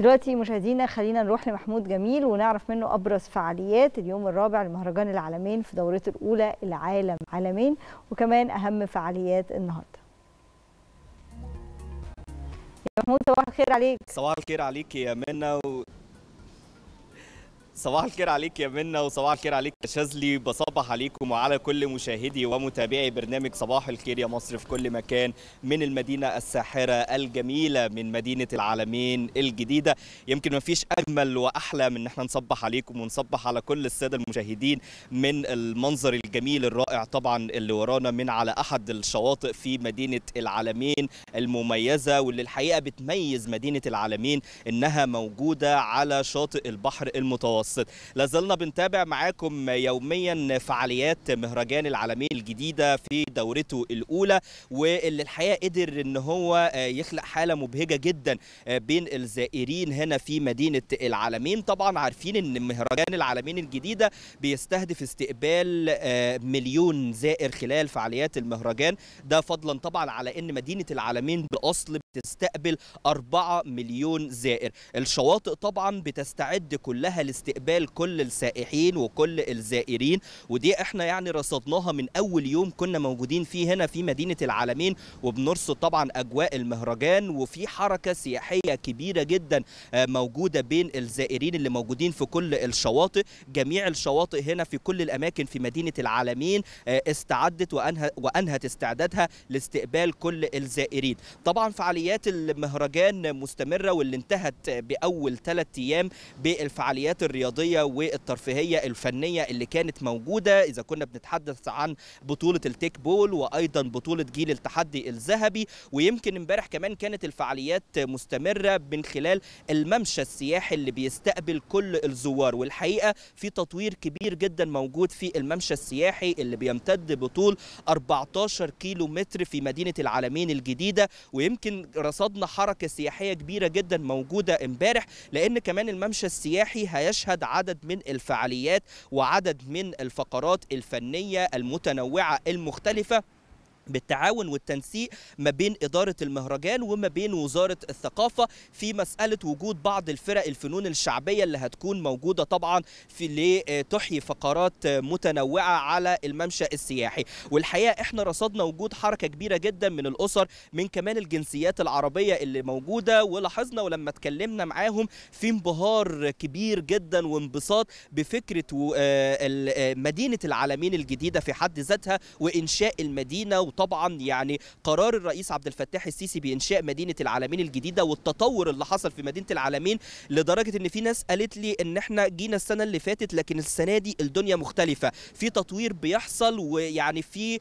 دلوقتي مشاهدينا خلينا نروح لمحمود جميل ونعرف منه ابرز فعاليات اليوم الرابع لمهرجان العالمين في دورته الاولى العالم عالمين وكمان اهم فعاليات النهارده يا محمود صباح الخير عليك صباح الخير عليك يا منى صباح الخير عليك يا منى وصباح الخير عليك يا شاذلي بصبح عليكم وعلى كل مشاهدي ومتابعي برنامج صباح الخير يا مصر في كل مكان من المدينه الساحره الجميله من مدينه العالمين الجديده يمكن ما فيش اجمل واحلى من ان احنا نصبح عليكم ونصبح على كل الساده المشاهدين من المنظر الجميل الرائع طبعا اللي ورانا من على احد الشواطئ في مدينه العالمين المميزه واللي الحقيقه بتميز مدينه العالمين انها موجوده على شاطئ البحر المتوسط المتوسط لازلنا بنتابع معاكم يوميا فعاليات مهرجان العالمين الجديدة في دورته الأولى واللي الحقيقة قدر أن هو يخلق حالة مبهجة جدا بين الزائرين هنا في مدينة العالمين طبعا عارفين أن مهرجان العالمين الجديدة بيستهدف استقبال مليون زائر خلال فعاليات المهرجان ده فضلا طبعا على أن مدينة العالمين بأصل بتستقبل 4 مليون زائر الشواطئ طبعا بتستعد كلها لاستقبال استقبال كل السائحين وكل الزائرين ودي احنا يعني رصدناها من اول يوم كنا موجودين فيه هنا في مدينه العالمين وبنرصد طبعا اجواء المهرجان وفي حركه سياحيه كبيره جدا آه، موجوده بين الزائرين اللي موجودين في كل الشواطئ جميع الشواطئ هنا في كل الاماكن في مدينه العالمين آه، استعدت وانهت استعدادها لاستقبال كل الزائرين طبعا فعاليات المهرجان مستمره واللي انتهت باول ثلاث ايام بالفعاليات الرياضيه الرياضيه والترفيهيه الفنيه اللي كانت موجوده اذا كنا بنتحدث عن بطوله التيك بول وايضا بطوله جيل التحدي الذهبي ويمكن امبارح كمان كانت الفعاليات مستمره من خلال الممشى السياحي اللي بيستقبل كل الزوار والحقيقه في تطوير كبير جدا موجود في الممشى السياحي اللي بيمتد بطول 14 كيلو متر في مدينه العالمين الجديده ويمكن رصدنا حركه سياحيه كبيره جدا موجوده امبارح لان كمان الممشى السياحي هيشهد تشهد عدد من الفعاليات وعدد من الفقرات الفنية المتنوعة المختلفة بالتعاون والتنسيق ما بين إدارة المهرجان وما بين وزارة الثقافة في مسألة وجود بعض الفرق الفنون الشعبية اللي هتكون موجودة طبعا في لتحيي آه، فقرات آه، متنوعة على الممشى السياحي والحقيقة احنا رصدنا وجود حركة كبيرة جدا من الأسر من كمان الجنسيات العربية اللي موجودة ولاحظنا ولما اتكلمنا معاهم في انبهار كبير جدا وانبساط بفكرة آه، مدينة العالمين الجديدة في حد ذاتها وإنشاء المدينة طبعا يعني قرار الرئيس عبد الفتاح السيسي بانشاء مدينه العالمين الجديده والتطور اللي حصل في مدينه العالمين لدرجه ان في ناس قالت لي ان احنا جينا السنه اللي فاتت لكن السنه دي الدنيا مختلفه في تطوير بيحصل ويعني في آه،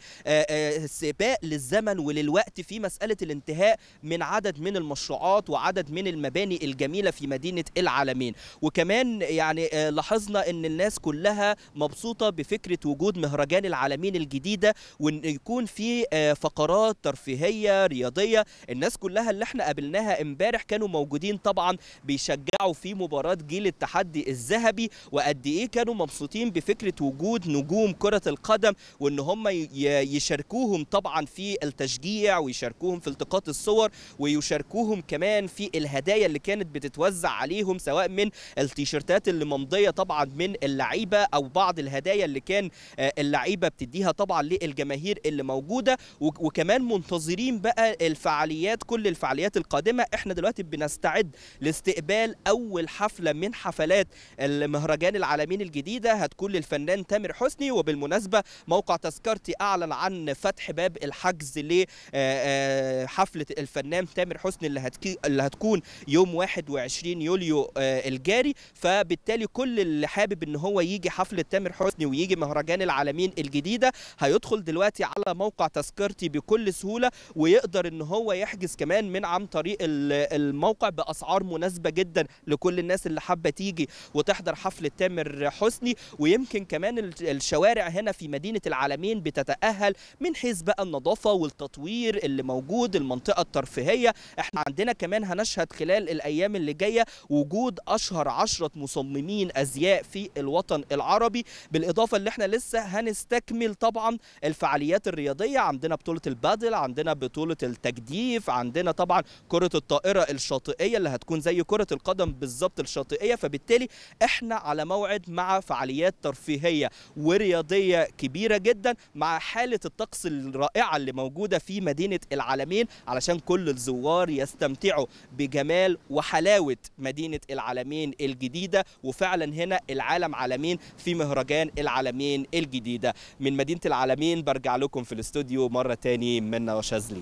آه، سباق للزمن وللوقت في مساله الانتهاء من عدد من المشروعات وعدد من المباني الجميله في مدينه العالمين وكمان يعني آه، لاحظنا ان الناس كلها مبسوطه بفكره وجود مهرجان العالمين الجديده وان يكون في آه، فقرات ترفيهيه رياضيه الناس كلها اللي احنا قابلناها امبارح كانوا موجودين طبعا بيشجعوا في مباراه جيل التحدي الذهبي وقد ايه كانوا مبسوطين بفكره وجود نجوم كره القدم وان هم يشاركوهم طبعا في التشجيع ويشاركوهم في التقاط الصور ويشاركوهم كمان في الهدايا اللي كانت بتتوزع عليهم سواء من التيشيرتات اللي ممضيه طبعا من اللعيبه او بعض الهدايا اللي كان آه، اللعيبه بتديها طبعا للجماهير اللي موجوده موجوده وكمان منتظرين بقى الفعاليات كل الفعاليات القادمه احنا دلوقتي بنستعد لاستقبال اول حفله من حفلات المهرجان العالمين الجديده هتكون للفنان تامر حسني وبالمناسبه موقع تذكرتي اعلن عن فتح باب الحجز لحفله الفنان تامر حسني اللي, اللي هتكون يوم 21 يوليو الجاري فبالتالي كل اللي حابب ان هو يجي حفله تامر حسني ويجي مهرجان العالمين الجديده هيدخل دلوقتي على موقع تذكرتي بكل سهوله ويقدر ان هو يحجز كمان من عن طريق الموقع باسعار مناسبه جدا لكل الناس اللي حابه تيجي وتحضر حفله تامر حسني ويمكن كمان الشوارع هنا في مدينه العالمين بتتاهل من حيث بقى النظافه والتطوير اللي موجود المنطقه الترفيهيه احنا عندنا كمان هنشهد خلال الايام اللي جايه وجود اشهر عشرة مصممين ازياء في الوطن العربي بالاضافه اللي احنا لسه هنستكمل طبعا الفعاليات الرياضيه عندنا بطوله البادل عندنا بطوله التجديف عندنا طبعا كره الطائره الشاطئيه اللي هتكون زي كره القدم بالظبط الشاطئيه فبالتالي احنا على موعد مع فعاليات ترفيهيه ورياضيه كبيره جدا مع حاله الطقس الرائعه اللي موجوده في مدينه العالمين علشان كل الزوار يستمتعوا بجمال وحلاوه مدينه العالمين الجديده وفعلا هنا العالم عالمين في مهرجان العالمين الجديده من مدينه العالمين برجع لكم في الاستوديو الاستوديو مره تاني منا وشاذلي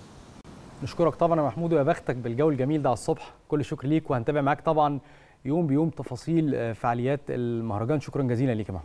نشكرك طبعا يا محمود ويا بختك بالجو الجميل ده على الصبح كل شكر ليك وهنتابع معاك طبعا يوم بيوم تفاصيل آه، فعاليات المهرجان شكرا جزيلا ليك يا محمود